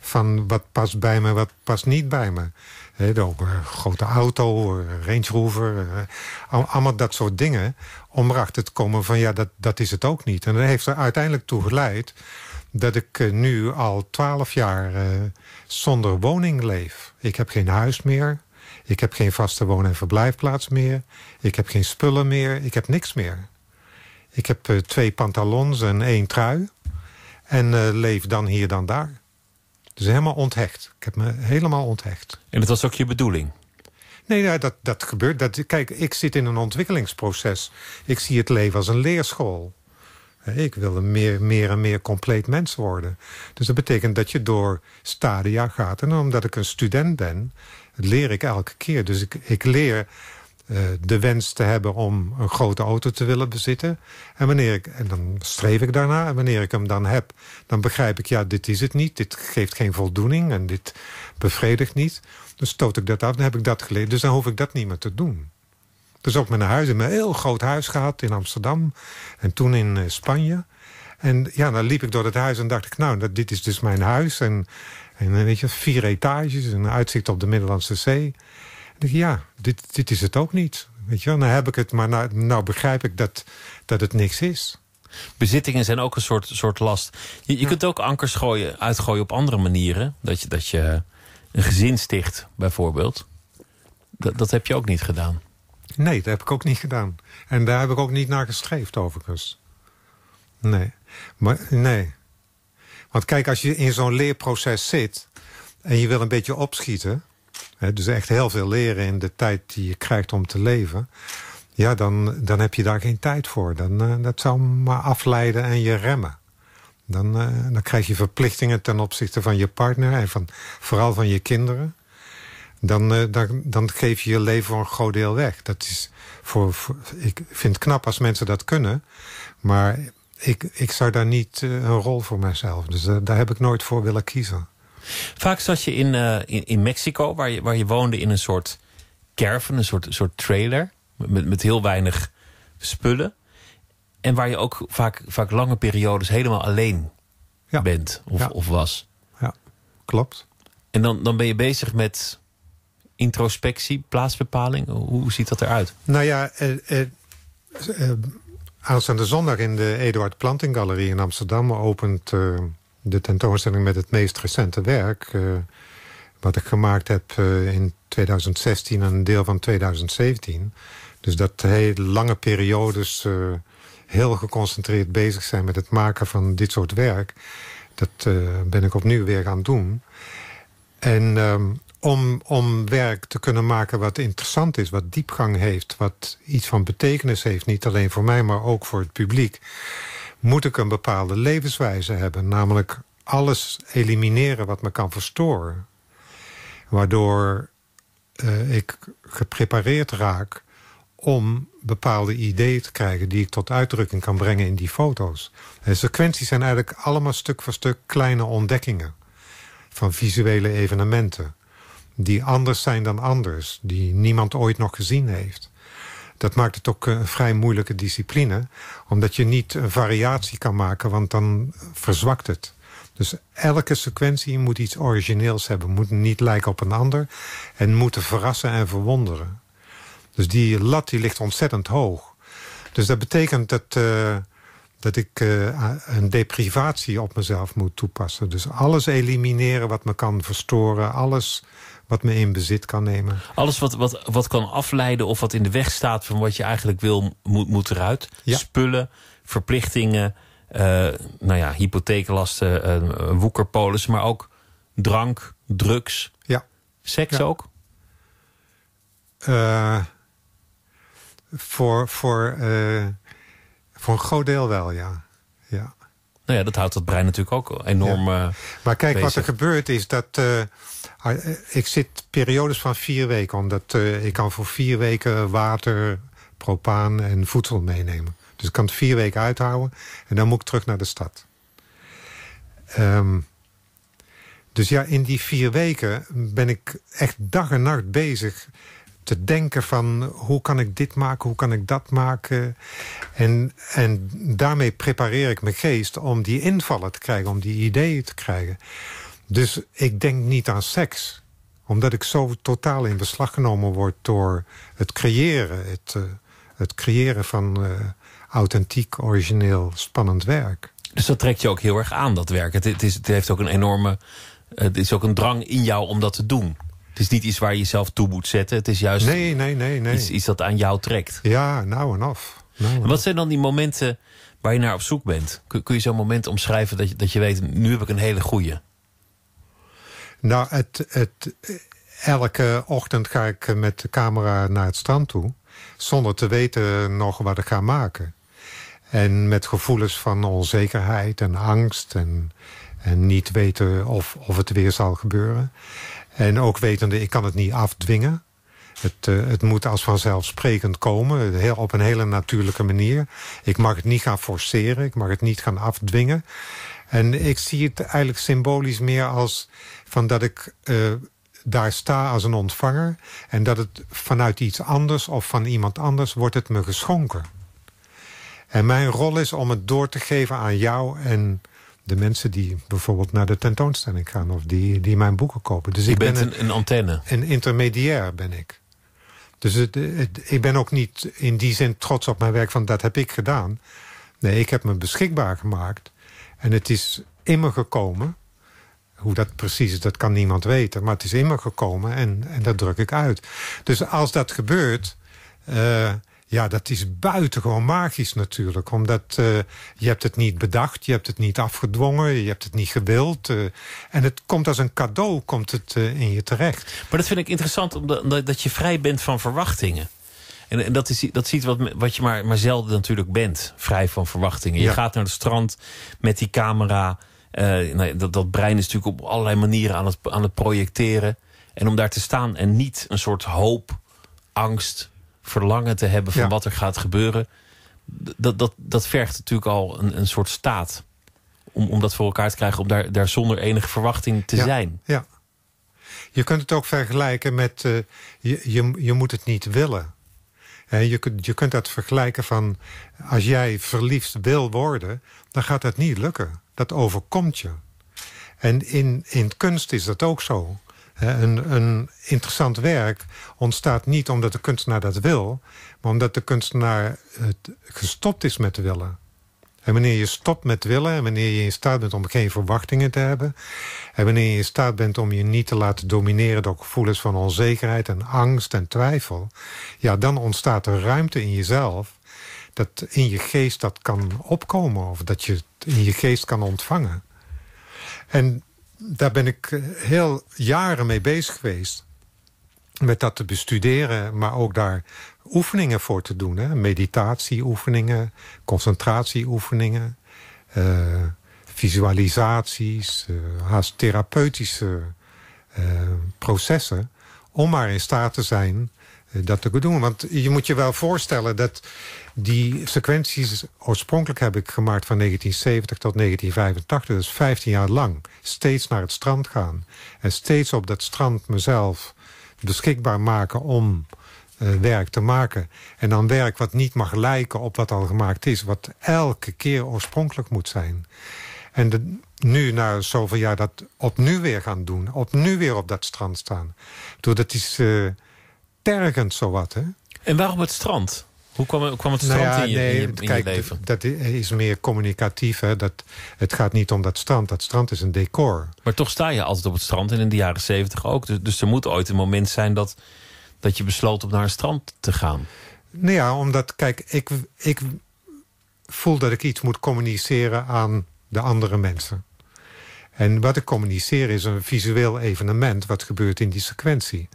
van wat past bij me, wat past niet bij me. een eh, grote auto, eh, Range Rover, allemaal dat soort dingen... om erachter te komen van ja, dat, dat is het ook niet. En dat heeft er uiteindelijk toe geleid dat ik eh, nu al twaalf jaar eh, zonder woning leef. Ik heb geen huis meer. Ik heb geen vaste woon- en verblijfplaats meer. Ik heb geen spullen meer. Ik heb niks meer. Ik heb eh, twee pantalons en één trui. En leef dan hier, dan daar. Dus helemaal onthecht. Ik heb me helemaal onthecht. En dat was ook je bedoeling? Nee, nou, dat, dat gebeurt. Dat, kijk, ik zit in een ontwikkelingsproces. Ik zie het leven als een leerschool. Ik wil meer, meer en meer compleet mens worden. Dus dat betekent dat je door stadia gaat. En omdat ik een student ben, leer ik elke keer. Dus ik, ik leer eh, de wens te hebben om een grote auto te willen bezitten. En, wanneer ik, en dan streef ik daarna. En wanneer ik hem dan heb, dan begrijp ik... ja, dit is het niet, dit geeft geen voldoening en dit bevredigt niet. Dan dus stoot ik dat af, dan heb ik dat geleerd. Dus dan hoef ik dat niet meer te doen. Dus ook met een huis. een heel groot huis gehad in Amsterdam. En toen in eh, Spanje. En ja, dan liep ik door het huis en dacht ik... nou, dit is dus mijn huis. En, en eh, weet je, vier etages. Een uitzicht op de Middellandse Zee. En ik, ja, dit, dit is het ook niet. Weet je wel, nou heb ik het. Maar nou, nou begrijp ik dat, dat het niks is. Bezittingen zijn ook een soort, soort last. Je, je kunt ook ankers gooien, uitgooien op andere manieren. Dat je, dat je een gezin sticht, bijvoorbeeld. Dat, dat heb je ook niet gedaan. Nee, dat heb ik ook niet gedaan. En daar heb ik ook niet naar gestreefd, overigens. Nee. Maar, nee. Want kijk, als je in zo'n leerproces zit... en je wil een beetje opschieten... Hè, dus echt heel veel leren in de tijd die je krijgt om te leven... ja, dan, dan heb je daar geen tijd voor. Dan, eh, dat zou maar afleiden en je remmen. Dan, eh, dan krijg je verplichtingen ten opzichte van je partner... en van, vooral van je kinderen dan, eh, dan, dan, geef je je leven voor een groot deel weg. Dat is voor, ik vind het knap als mensen dat kunnen. Maar ik, ik zou daar niet eh, een rol voor mezelf. Dus daar heb ik nooit voor willen kiezen. Vaak zat je in, eh, in, in, Mexico, waar je, waar je woonde in een soort caravan, een soort, soort trailer. Met, met heel weinig spullen. En waar je ook vaak, vaak lange periodes helemaal alleen bent of, of was. Ja, klopt. En dan, dan ben je bezig met introspectie, plaatsbepaling? Hoe ziet dat eruit? Nou ja, eh, eh, eh, aanstaande zondag in de Eduard Planting Galerie in Amsterdam... opent eh, de tentoonstelling met het meest recente werk... Eh, wat ik gemaakt heb eh, in 2016 en een deel van 2017. Dus dat hele lange periodes heel geconcentreerd bezig zijn... met het maken van dit soort werk... dat ben ik opnieuw weer gaan doen... En ehm, om, om werk te kunnen maken wat interessant is, wat diepgang heeft... wat iets van betekenis heeft, niet alleen voor mij, maar ook voor het publiek... moet ik een bepaalde levenswijze hebben. Namelijk alles elimineren wat me kan verstoren. Waardoor eh, ik geprepareerd raak om bepaalde ideeën te krijgen... die ik tot uitdrukking kan brengen in die foto's. En sequenties zijn eigenlijk allemaal stuk voor stuk kleine ontdekkingen... van visuele evenementen die anders zijn dan anders, die niemand ooit nog gezien heeft. Dat maakt het ook eh, een vrij moeilijke discipline, omdat je niet een eh, variatie kan maken, want dan verzwakt het. Dus elke sequentie moet iets origineels hebben, moet niet lijken op een ander en moeten verrassen en verwonderen. Dus die lat die ligt ontzettend hoog. Dus dat betekent dat, eh, dat ik een deprivatie op mezelf moet toepassen. Dus alles elimineren wat me kan verstoren, alles wat me in bezit kan nemen. Alles wat, wat, wat kan afleiden of wat in de weg staat van wat je eigenlijk wil, moet, moet eruit. Spullen, verplichtingen, uh, nou ja, hypotheeklasten, eh, woekerpolis, maar ook drank, drugs, ja. seks ook. Eh, voor, voor, voor een groot deel wel, ja. ja. Nou ja, dat houdt dat brein natuurlijk ook enorm. Ja. Maar kijk, wat er gebeurt is dat Ah, eh, ik zit periodes van vier weken. Omdat eh, ik kan voor vier weken water, propaan en voedsel meenemen. Dus ik kan het vier weken uithouden. En dan moet ik terug naar de stad. Ehm, dus ja, in die vier weken ben ik echt dag en nacht bezig te denken van hoe kan ik dit maken, hoe kan ik dat maken. En, en daarmee prepareer ik mijn geest om die invallen te krijgen, om die ideeën te krijgen. Dus ik denk niet aan seks. Omdat ik zo totaal in beslag genomen word door het creëren. Het, eh, het creëren van eh, authentiek, origineel, spannend werk. Dus dat trekt je ook heel erg aan, dat werk. Het, is, het heeft ook een enorme... Het is ook een drang in jou om dat te doen. Het is niet iets waar je jezelf toe moet zetten. Het is juist nee, nee, nee, nee. Iets, iets dat aan jou trekt. Ja, nou en af. Nou wat zijn dan die momenten waar je naar op zoek bent? Kun, kun je zo'n moment omschrijven dat je, dat je weet... nu heb ik een hele goeie? Nou, het, het, elke ochtend ga ik met de camera naar het strand toe. Zonder te weten nog wat ik ga maken. En met gevoelens van onzekerheid en angst. En, en niet weten of, of het weer zal gebeuren. En ook wetende, ik kan het niet afdwingen. Het, eh, het, moet als vanzelfsprekend komen, heel, op een hele natuurlijke manier. Ik mag het niet gaan forceren, ik mag het niet gaan afdwingen. En ik zie het eigenlijk symbolisch meer als van dat ik eh, daar sta als een ontvanger... en dat het vanuit iets anders of van iemand anders wordt het me geschonken. En mijn rol is om het door te geven aan jou en de mensen die bijvoorbeeld naar de tentoonstelling gaan... of die, die mijn boeken kopen. Dus Je ik ben een, een antenne. Een intermediair ben ik. Dus het, ik ben ook niet in die zin trots op mijn werk van dat heb ik gedaan. Nee, ik heb me beschikbaar gemaakt. En het is in me gekomen. Hoe dat precies is, dat kan niemand weten. Maar het is in me gekomen en, en dat druk ik uit. Dus als dat gebeurt... Eh, ja, dat is buitengewoon magisch natuurlijk. Omdat eh, je hebt het niet bedacht, je hebt het niet afgedwongen... je hebt het niet gewild. Eh, en het komt als een cadeau komt het, in je terecht. Maar dat vind ik interessant, omdat dat je vrij bent van verwachtingen. En, dat, is, dat ziet wat, wat je maar, maar zelden natuurlijk bent. Vrij van verwachtingen. Je gaat naar het strand met die camera eh, nou, dat, dat brein is natuurlijk op allerlei manieren aan het, aan het projecteren. En om daar te staan en niet een soort hoop, angst, verlangen te hebben... van wat er gaat gebeuren, dat, dat, dat vergt natuurlijk al een, een soort staat... Om, om dat voor elkaar te krijgen, om daar, daar zonder enige verwachting te zijn. Ja. Je kunt het ook vergelijken met... Eh, je, je, je moet het niet willen. je, kunt, je kunt dat vergelijken van... als jij verliefd wil worden, dan gaat dat niet lukken dat overkomt je. En in, in kunst is dat ook zo. Een, een, interessant werk ontstaat niet omdat de kunstenaar dat wil... maar omdat de kunstenaar het gestopt is met willen. En wanneer je stopt met willen... en wanneer je in staat bent om geen verwachtingen te hebben... en wanneer je in staat bent om je niet te laten domineren... door gevoelens van onzekerheid en angst en twijfel... ja, dan ontstaat er ruimte in jezelf dat in je geest dat kan opkomen. Of dat je het in je geest kan ontvangen. En daar ben ik heel jaren mee bezig geweest. Met dat te bestuderen, maar ook daar oefeningen voor te doen. Hè? Meditatieoefeningen, concentratieoefeningen, eh, visualisaties, uh, haast therapeutische eh, processen. Om maar in staat te zijn eh, dat te doen. Want je moet je wel voorstellen dat die sequenties... oorspronkelijk heb ik gemaakt van 1970 tot 1985, dus 15 jaar lang... steeds naar het strand gaan en steeds op dat strand mezelf beschikbaar maken om eh, werk te maken. En dan werk wat niet mag lijken op wat al gemaakt is. Wat elke keer oorspronkelijk moet zijn. En nu, na zoveel jaar, dat opnieuw weer gaan doen. Opnieuw weer op dat strand staan. Doordat is tergend zowat. Hè? En waarom het strand? Hoe kwam, kwam het nou strand in, je, nee, leven? Dat is meer communicatief. Hè? Dat, het gaat niet om dat strand. Dat strand is een decor. Maar toch sta je altijd op het strand. En in de jaren zeventig ook. Dus, dus, er moet ooit een moment zijn dat, dat je besloot om naar een strand te gaan. Nou ja, omdat, kijk, ik, ik voel dat ik iets moet communiceren aan de andere mensen. En wat ik communiceer is een visueel evenement... wat gebeurt in die sequentie.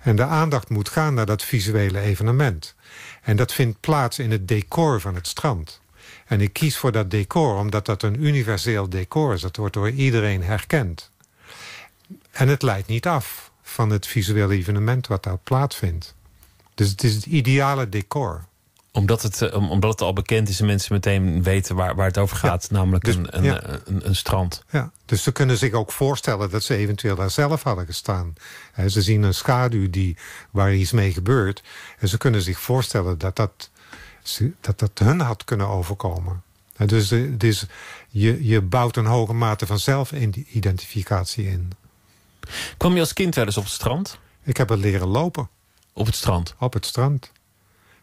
En de aandacht moet gaan naar dat visuele evenement. En dat vindt plaats in het decor van het strand. En ik kies voor dat decor omdat dat een universeel decor is. Dat wordt door iedereen herkend. En het leidt niet af van het visuele evenement wat daar plaatsvindt. Dus het is het ideale decor omdat het, eh, omdat het al bekend is en mensen meteen weten waar, waar het over gaat. Namelijk dus een, eh, een, een, strand. Ja. Dus ze kunnen zich ook voorstellen dat ze eventueel daar zelf hadden gestaan. ze zien een schaduw die, waar iets mee gebeurt. En ze kunnen zich voorstellen dat dat, dat, dat hun had kunnen overkomen. dus dus je, je bouwt een hoge mate van zelfidentificatie in. Kom je als kind wel eens op het strand? Ik heb het leren lopen. Op het strand? Op het strand.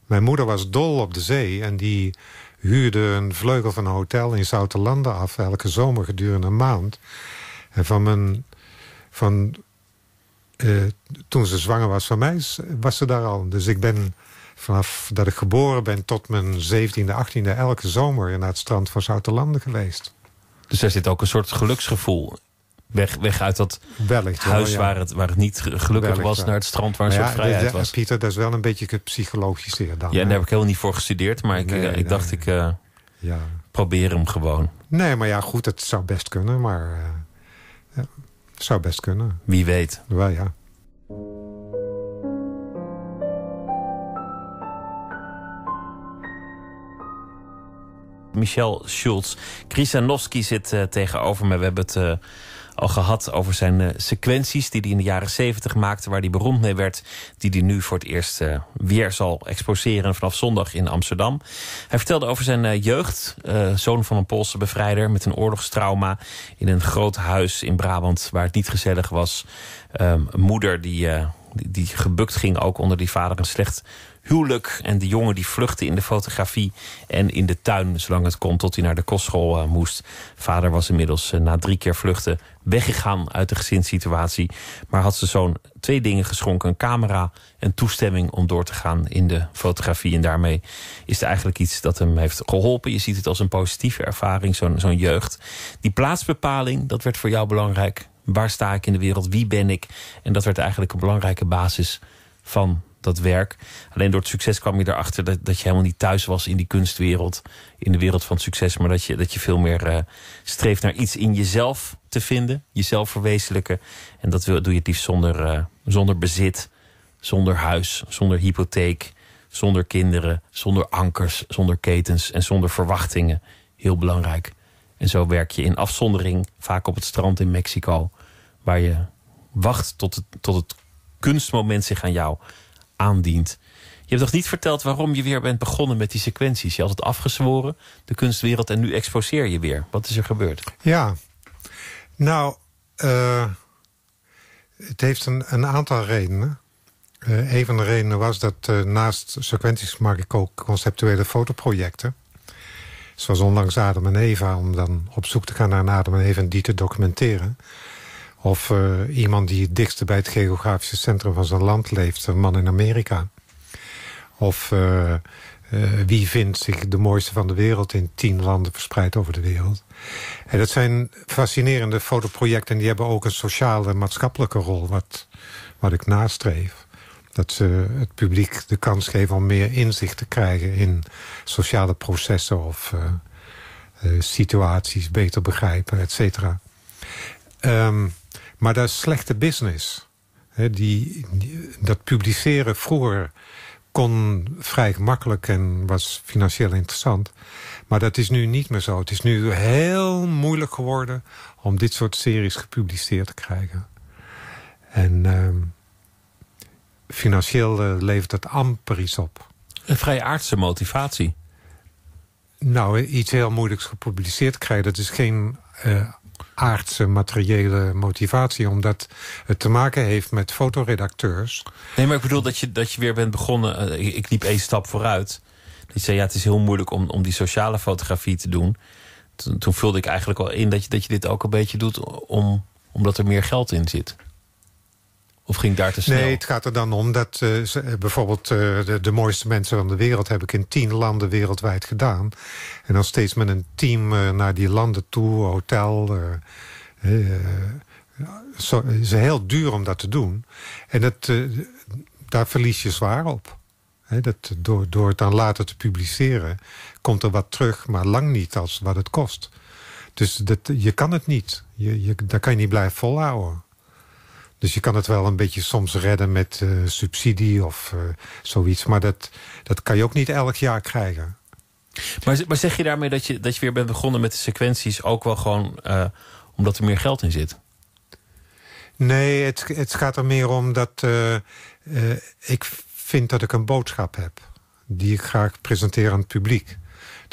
Mijn moeder was dol op de zee en die huurde een vleugel van een hotel in Zoutelanden af... elke zomer gedurende een maand. En van mijn... Van, eh, toen ze zwanger was van mij, was ze daar al. Dus ik ben vanaf dat ik geboren ben tot mijn 17e, 18e... elke zomer naar het strand van Zoutelanden geweest. Dus daar zit ook een soort geluksgevoel Weg, weg uit dat huis waar, het, waar het niet gelukkig was... naar het strand waar een vrijheid was. Pieter, dat is wel een beetje gepsychologiseerd dan. Ja, daar heb ik heel niet voor gestudeerd. Maar ik, eh, ik dacht, ik eh, ja. probeer hem gewoon. Nee, maar ja, goed, het zou best kunnen. Maar uh, zou best kunnen. Wie weet. Wel, ja. Michel Schulz. Krisanowski zit tegenover me. We hebben het al gehad over zijn eh, sequenties die hij in de jaren 70 maakte, waar hij beroemd mee werd, die hij nu voor het eerst eh, weer zal exposeren vanaf zondag in Amsterdam. Hij vertelde over zijn eh, jeugd, zoon van een Poolse bevrijder met een oorlogstrauma in een groot huis in Brabant waar het niet gezellig was. Um, moeder die, die, die gebukt ging ook onder die vader, een slecht huwelijk. En de jongen die vluchtte in de fotografie en in de tuin, zolang het kon, tot hij naar de kostschool eh, moest. Vader was inmiddels eh, na drie keer vluchten weggegaan uit de gezinssituatie. Maar had ze zo'n twee dingen geschonken: een camera en toestemming om door te gaan in de fotografie. En daarmee is het eigenlijk iets dat hem heeft geholpen. Je ziet het als een positieve ervaring, zo'n zo'n jeugd. Die plaatsbepaling, dat werd voor jou belangrijk. Waar sta ik in de wereld? Wie ben ik? En dat werd eigenlijk een belangrijke basis van dat werk. Alleen door het succes kwam je erachter dat, dat je helemaal niet thuis was in die kunstwereld. In de wereld van succes. Maar dat je, dat je veel meer eh, streeft naar iets in jezelf te vinden. Jezelf verwezenlijken. En dat doe je het liefst zonder, eh, zonder bezit. Zonder huis. Zonder hypotheek. Zonder kinderen. Zonder ankers. Zonder ketens. En zonder verwachtingen. Heel belangrijk. En zo werk je in afzondering. Vaak op het strand in Mexico. Waar je wacht tot het, tot het kunstmoment zich aan jou aandient. Je hebt nog niet verteld waarom je weer bent begonnen met die sequenties? Je had het afgezworen, de kunstwereld, en nu exposeer je weer. Wat is er gebeurd? Ja, nou, eh, het heeft een, een aantal redenen. Eh, een van de redenen was dat eh, naast sequenties maak ik ook conceptuele fotoprojecten. Zoals onlangs Adam en Eva, om dan op zoek te gaan naar Adam en Eva en die te documenteren. Of eh, iemand die het dichtste bij het geografische centrum van zijn land leeft. Een man in Amerika. Of eh, eh, wie vindt zich de mooiste van de wereld in tien landen verspreid over de wereld. En dat zijn fascinerende fotoprojecten. En die hebben ook een sociale maatschappelijke rol. Wat, wat ik nastreef. Dat ze het publiek de kans geven om meer inzicht te krijgen in sociale processen of situaties beter begrijpen, et cetera. Um, maar dat is slechte business. die, dat publiceren vroeger kon vrij makkelijk en was financieel interessant. Maar dat is nu niet meer zo. Het is nu heel moeilijk geworden om dit soort series gepubliceerd te krijgen. En ehm, financieel eh, levert dat amper iets op. Een vrij aardse motivatie. Nou, iets heel moeilijks gepubliceerd krijgen, dat is geen eh, aardse materiële motivatie. Omdat het te maken heeft met fotoredacteurs. Nee, maar ik bedoel dat je, dat je weer bent begonnen. Eh, ik liep één stap vooruit. Die zei, ja, het is heel moeilijk om, om die sociale fotografie te doen. Toen, vulde ik eigenlijk al in dat je, dat je dit ook een beetje doet... Om, omdat er meer geld in zit. Of ging daar te snel? Nee, het gaat er dan om dat eh, eh, bijvoorbeeld eh, de, mooiste mensen van de wereld... heb ik in tien landen wereldwijd gedaan. En dan steeds met een team naar die landen toe, hotel. Zo, is heel duur om dat te doen. En dat, daar verlies je zwaar op. dat, door, door het dan later te publiceren komt er wat terug... maar lang niet als wat het kost. Dus dat, je kan het niet. Je, je, daar kan je niet blijven volhouden. Dus je kan het wel een beetje soms redden met eh, subsidie of eh, zoiets. Maar dat, dat kan je ook niet elk jaar krijgen. Maar, maar zeg je daarmee dat je, dat je weer bent begonnen met de sequenties... ook wel gewoon eh, omdat er meer geld in zit? Nee, het, het gaat er meer om dat ik vind dat ik een boodschap heb... die ik graag presenteer aan het publiek.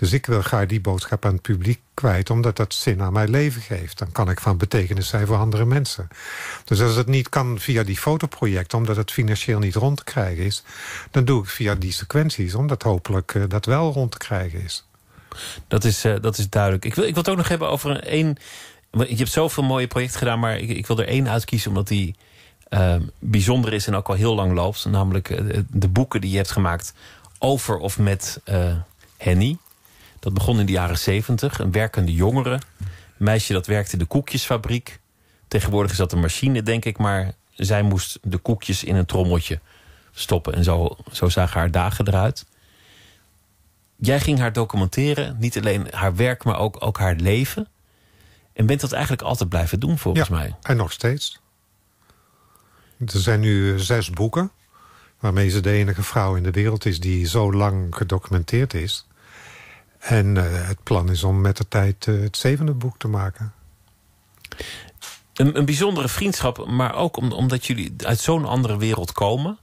Dus ik wil graag die boodschap aan het publiek kwijt... omdat dat zin aan mijn leven geeft. Dan kan ik van betekenis zijn voor andere mensen. Dus als het niet kan via die fotoproject... omdat het financieel niet rond te krijgen is... dan doe ik via die sequenties... omdat hopelijk eh, dat wel rond te krijgen is. Dat is, eh, dat is duidelijk. Ik wil, ik wil het ook nog hebben over één... Je hebt zoveel mooie projecten gedaan... maar ik, ik wil er één uitkiezen omdat die... Ehm, bijzonder is en ook al heel lang loopt. Namelijk eh, de boeken die je hebt gemaakt over of met Henny. Dat begon in de jaren 70. Een werkende jongere. meisje dat werkte in de koekjesfabriek. Tegenwoordig is dat een machine, denk ik. Maar zij moest de koekjes in een trommeltje stoppen. En zo, zo zagen haar dagen eruit. Jij ging haar documenteren. Niet alleen haar werk, maar ook, ook haar leven. En bent dat eigenlijk altijd blijven doen, volgens ja, mij. en nog steeds. Er zijn nu eh, zes boeken... waarmee ze de enige vrouw in de wereld is die zo lang gedocumenteerd is. En eh, het plan is om met de tijd eh, het zevende boek te maken. Een, een, bijzondere vriendschap, maar ook omdat jullie uit zo'n andere wereld komen.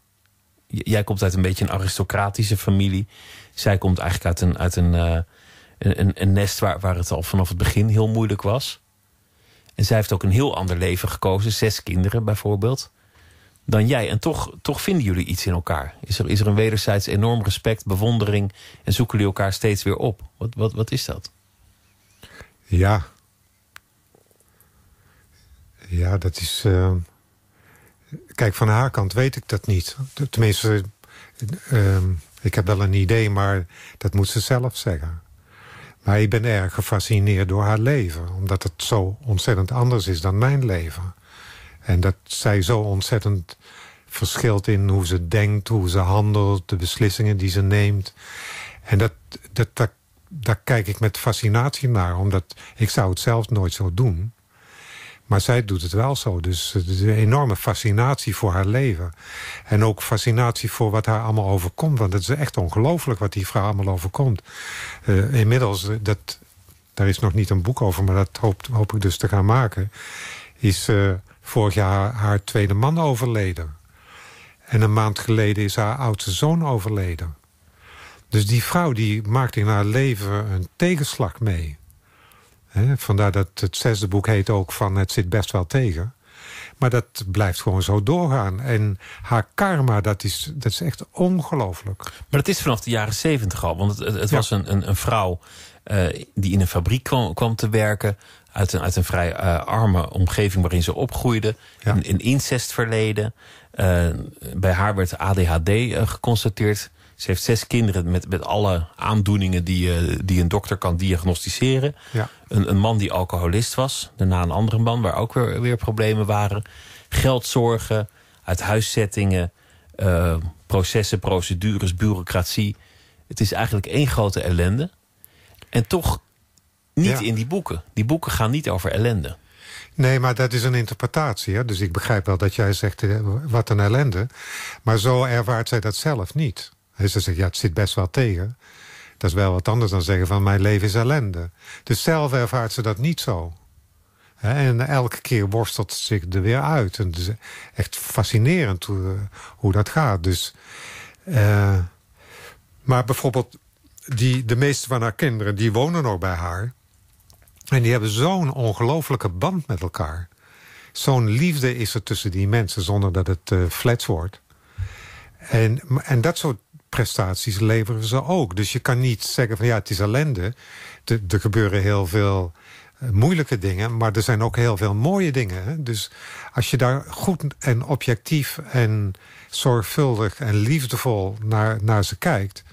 Jij komt uit een beetje een aristocratische familie. Zij komt eigenlijk uit een, uit eh, een, een, een, nest waar, waar het al vanaf het begin heel moeilijk was. En zij heeft ook een heel ander leven gekozen. Zes kinderen bijvoorbeeld dan jij. En toch, toch vinden jullie iets in elkaar. Is er, is er een wederzijds enorm respect, bewondering... en zoeken jullie elkaar steeds weer op? Wat, wat, wat is dat? Ja. Ja, dat is... Ehm, kijk, van haar kant weet ik dat niet. Tenminste, ehm, ik heb wel een idee, maar dat moet ze zelf zeggen. Maar ik ben erg gefascineerd door haar leven. Omdat het zo ontzettend anders is dan mijn leven. En dat zij zo ontzettend verschilt in hoe ze denkt, hoe ze handelt, de beslissingen die ze neemt. En dat, dat, daar kijk ik met fascinatie naar, omdat ik zou het zelf nooit zo doen. Maar zij doet het wel zo. Dus het is een enorme fascinatie voor haar leven. En ook fascinatie voor wat haar allemaal overkomt. Want het is echt ongelooflijk wat die vrouw allemaal overkomt. Eh, inmiddels, eh, dat, daar is nog niet een boek over... maar dat hoop, hoop ik dus te gaan maken... is eh, vorig jaar haar tweede man overleden. En een maand geleden is haar oudste zoon overleden. Dus die vrouw die maakt in haar leven een tegenslag mee. vandaar dat het zesde boek heet ook van het zit best wel tegen. Maar dat blijft gewoon zo doorgaan. En haar karma, dat is, dat is echt ongelooflijk. Maar dat is vanaf de jaren zeventig al. Want het, het was een, een, een vrouw eh, die in een fabriek kwam, te werken. Uit een, uit een vrij eh, arme omgeving waarin ze opgroeide. Ja. Een, incestverleden. Eh, bij haar werd ADHD geconstateerd. Ze heeft zes kinderen met, met alle aandoeningen die, eh, die een dokter kan diagnosticeren. Ja. Een, een man die alcoholist was. Daarna een andere man waar ook weer, weer problemen waren. Geldzorgen, uithuiszettingen, eh, processen, procedures, bureaucratie. Het is eigenlijk één grote ellende. En toch niet in die boeken. Die boeken gaan niet over ellende. Nee, maar dat is een interpretatie. Hè? Dus ik begrijp wel dat jij zegt, eh, wat een ellende. Maar zo ervaart zij dat zelf niet. Dus ze zeggen ja, het zit best wel tegen. Dat is wel wat anders dan zeggen van mijn leven is ellende. Dus zelf ervaart ze dat niet zo. En elke keer worstelt ze zich er weer uit. En het is echt fascinerend hoe, eh, hoe dat gaat. Dus, eh, maar bijvoorbeeld, die, de meeste van haar kinderen die wonen nog bij haar. En die hebben zo'n ongelofelijke band met elkaar. Zo'n liefde is er tussen die mensen zonder dat het uh, flats wordt. En, en dat soort prestaties leveren ze ook. Dus je kan niet zeggen van ja, het is ellende. Er gebeuren heel veel eh, moeilijke dingen, maar er zijn ook heel veel mooie dingen. Dus als je daar goed en objectief en zorgvuldig en liefdevol naar, naar ze kijkt...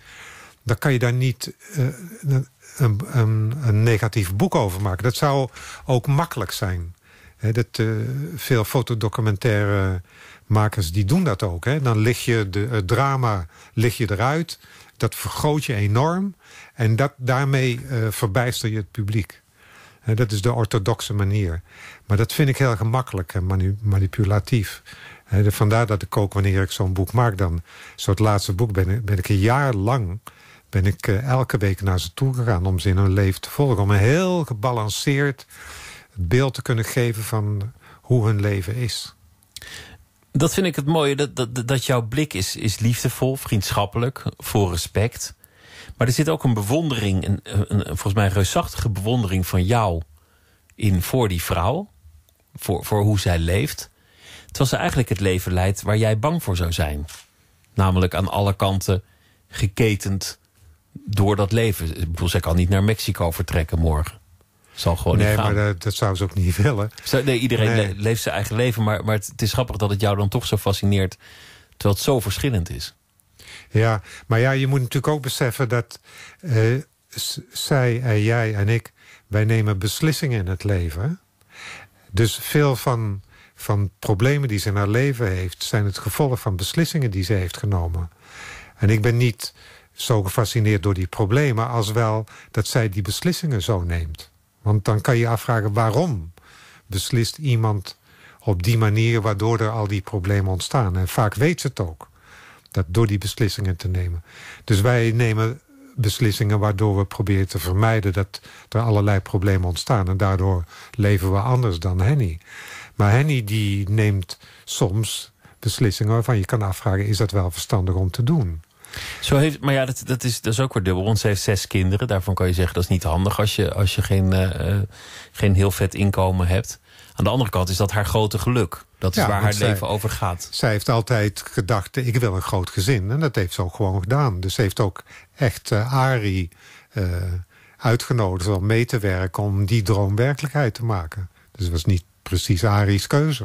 dan kan je daar niet eh, een, een, een, negatief boek over maken. Dat zou ook makkelijk zijn. Dat, eh, veel fotodocumentaire makers die doen dat ook. Hè? Dan lig je de, het drama lig je eruit. Dat vergroot je enorm. En dat, daarmee eh, verbijster je het publiek. dat is de orthodoxe manier. Maar dat vind ik heel gemakkelijk en eh, manipulatief. vandaar dat ik ook, wanneer ik zo'n boek maak... dan, zo laatste boek, ben, ben ik een jaar lang... ben ik eh, elke week naar ze toe gegaan om ze in hun leven te volgen. Om een heel gebalanceerd beeld te kunnen geven van hoe hun leven is. Dat vind ik het mooie, dat, dat, dat jouw blik is, is liefdevol, vriendschappelijk, vol respect. Maar er zit ook een bewondering, een, een, volgens mij een reusachtige bewondering van jou in voor die vrouw. Voor, voor hoe zij leeft. Terwijl ze eigenlijk het leven leidt waar jij bang voor zou zijn. Namelijk aan alle kanten geketend door dat leven. Ik bedoel, zij kan niet naar Mexico vertrekken morgen nee, maar dat, zou ze ook niet willen. Zo, nee, iedereen leeft zijn eigen leven. Maar, maar het, is grappig dat het jou dan toch zo fascineert. Terwijl het zo verschillend is. Ja, maar ja, je moet natuurlijk ook beseffen dat eh, zij en jij en ik, wij nemen beslissingen in het leven. Dus veel van, van problemen die ze in haar leven heeft, zijn het gevolg van beslissingen die ze heeft genomen. En ik ben niet zo gefascineerd door die problemen als wel dat zij die beslissingen zo neemt. Want dan kan je afvragen waarom beslist iemand op die manier waardoor er al die problemen ontstaan. En vaak weet ze het ook, dat door die beslissingen te nemen. Dus wij nemen beslissingen waardoor we proberen te vermijden dat er allerlei problemen ontstaan. En daardoor leven we anders dan Henny. Maar Henny die neemt soms beslissingen waarvan je kan afvragen... is dat wel verstandig om te doen? Zo heeft, maar ja, dat, dat, is, dat is ook weer dubbel. Want ze heeft zes kinderen. Daarvan kan je zeggen dat is niet handig als je, als je geen, eh, eh, geen heel vet inkomen hebt. Aan de andere kant is dat haar grote geluk. Dat is waar haar leven over gaat. Zij heeft altijd gedacht, ik wil een groot gezin. En dat heeft ze ook gewoon gedaan. Dus ze heeft ook echt uh, eh, Ari uitgenodigd om mee te werken... om die droom werkelijkheid te maken. Dus het was niet precies Ari's keuze.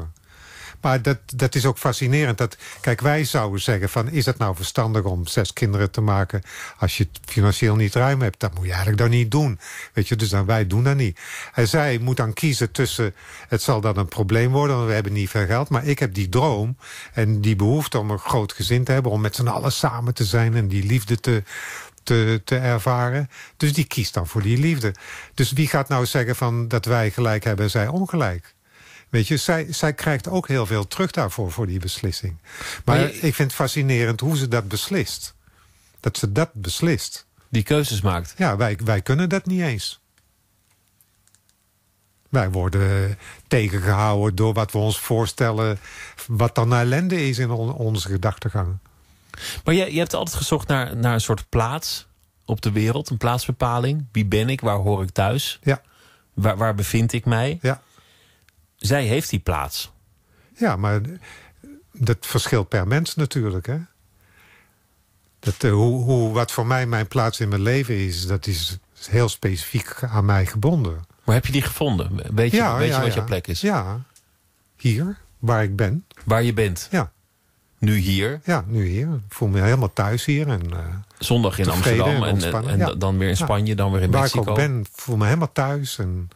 Maar dat, dat is ook fascinerend. Dat, kijk, wij zouden zeggen van... is het nou verstandig om zes kinderen te maken... als je het financieel niet ruim hebt? Dat moet je eigenlijk dan niet doen. Weet je, dus dan, wij doen dat niet. En zij moet dan kiezen tussen... het zal dan een probleem worden, want we hebben niet veel geld... maar ik heb die droom en die behoefte om een groot gezin te hebben... om met z'n allen samen te zijn en die liefde te, te, te, ervaren. Dus die kiest dan voor die liefde. Dus wie gaat nou zeggen van dat wij gelijk hebben en zij ongelijk? Weet je, zij, zij krijgt ook heel veel terug daarvoor, voor die beslissing. Maar, ik vind het fascinerend hoe ze dat beslist. Dat ze dat beslist. Die keuzes maakt. Ja, wij, wij kunnen dat niet eens. Wij worden tegengehouden door wat we ons voorstellen... wat dan ellende is in onze gedachtegang. Maar je, je hebt altijd gezocht naar, naar een soort plaats op de wereld. Een plaatsbepaling. Wie ben ik? Waar hoor ik thuis? Ja. Waar, waar bevind ik mij? Ja zij heeft die plaats. Ja, maar dat verschilt per mens natuurlijk. Hè? Dat, eh, hoe, hoe, wat voor mij mijn plaats in mijn leven is, dat is heel specifiek aan mij gebonden. Maar heb je die gevonden? Weet je, ja, weet je wat jouw plek is? Ja, hier, waar ik ben. Waar je bent? Ja. Nu hier? Ja, nu hier. Ik voel me helemaal thuis hier. En, eh, Zondag in Amsterdam en, eh, dan weer in Spanje, dan weer in Mexico. Waar ik ook ben, voel me helemaal thuis. En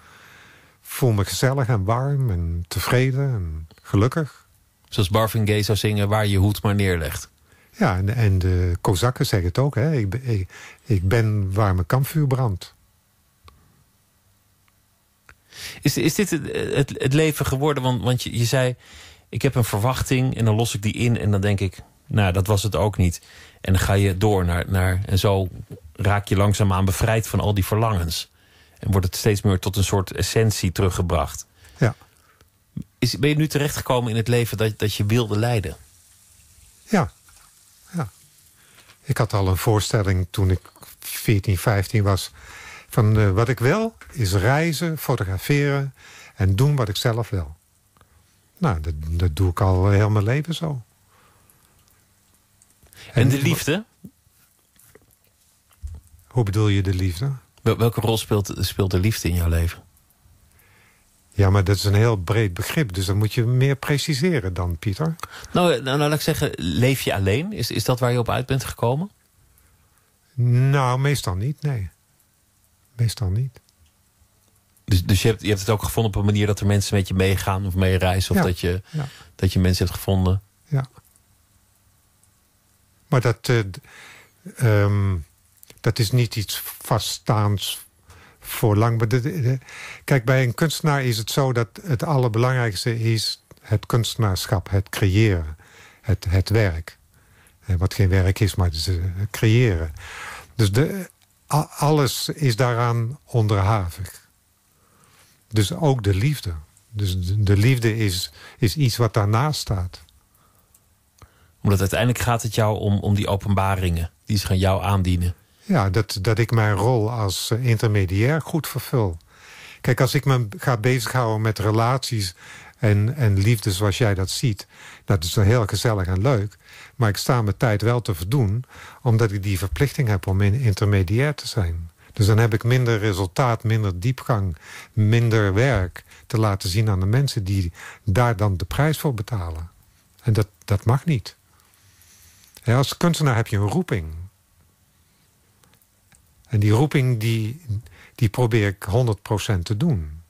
voel me gezellig en warm en tevreden en gelukkig. Zoals Barfingay zou zingen, waar je hoed maar neerlegt. Ja, en, en de Kozakken zeggen het ook. Hè? Ik, ik, ben waar mijn kampvuur brandt. Is, is dit het, het, leven geworden? Want, want je, je zei, ik heb een verwachting en dan los ik die in. En dan denk ik, nou, dat was het ook niet. En dan ga je door naar... naar en zo raak je langzaamaan bevrijd van al die verlangens. En wordt het steeds meer tot een soort essentie teruggebracht. Ja. Is, ben je nu terechtgekomen in het leven dat, dat je wilde leiden? Ja. ja. Ik had al een voorstelling toen ik 14, 15 was... van eh, wat ik wil is reizen, fotograferen en doen wat ik zelf wil. Nou, dat, dat doe ik al heel mijn leven zo. En, en de liefde? Hoe bedoel je de liefde? Welke rol speelt, speelt de liefde in jouw leven? Ja, maar dat is een heel breed begrip. Dus dan moet je meer preciseren dan, Pieter. Nou, eh, nou, laat ik zeggen, leef je alleen? Is, is dat waar je op uit bent gekomen? Nou, meestal niet, nee. Meestal niet. Dus, dus je, hebt, je hebt het ook gevonden op een manier dat er mensen met je meegaan of meereizen? Of dat, je, dat je mensen hebt gevonden? Ja. Maar dat... Uh, dat is niet iets vaststaands voor lang. Maar kijk, bij een kunstenaar is het zo dat het allerbelangrijkste is het kunstenaarschap, het creëren, het, het werk. Eh, wat geen werk is, maar het eh, creëren. Dus de, alles is daaraan onderhavig. Dus ook de liefde. Dus de liefde is, is iets wat daarnaast staat. Omdat uiteindelijk gaat het jou om, om die openbaringen. Die ze gaan jou aandienen. Ja, dat, dat ik mijn rol als eh, intermediair goed vervul. Kijk, als ik me ga bezighouden met relaties en, en liefde zoals jij dat ziet... dat is heel gezellig en leuk. Maar ik sta mijn tijd wel te verdoen... omdat ik die verplichting heb om intermediair te zijn. Dus dan heb ik minder resultaat, minder diepgang, minder werk... te laten zien aan de mensen die daar dan de prijs voor betalen. En dat, dat mag niet. Ja, als kunstenaar heb je een roeping... En die roeping, die, die probeer ik 100% te doen.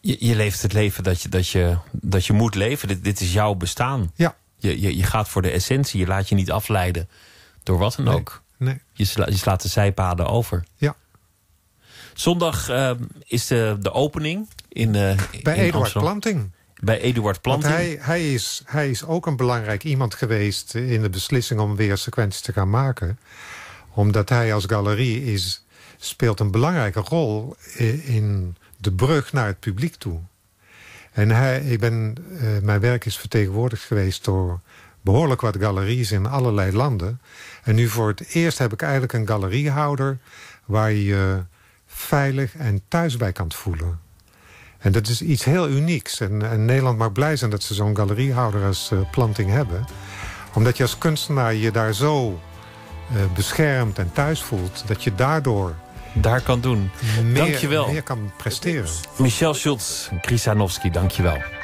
Je, je, leeft het leven dat je, dat je, dat je moet leven. Dit, dit is jouw bestaan. Ja. Je, je, je gaat voor de essentie. Je laat je niet afleiden door wat dan ook. Nee. Je, sla, je slaat de zijpaden over. Ja. Zondag ehm, is de, de opening in, uh, Bij in Eduard Planting bij Eduard Planting. hij, hij, is, hij is ook een belangrijk iemand geweest in de beslissing om weer sequenties te gaan maken. Omdat hij als galerie is, speelt een belangrijke rol in de brug naar het publiek toe. En hij, ik ben, eh, mijn werk is vertegenwoordigd geweest door behoorlijk wat galeries in allerlei landen. En nu voor het eerst heb ik eigenlijk een galeriehouder waar je, je veilig en thuis bij kan voelen. En dat is iets heel unieks. En, Nederland mag blij zijn dat ze zo'n galeriehouder als eh, Planting hebben. Omdat je als kunstenaar je daar zo uh, beschermd en thuis voelt... dat je daardoor daar kan doen. Meer, meer kan presteren. Michel Schultz, Krisanowski, dankjewel.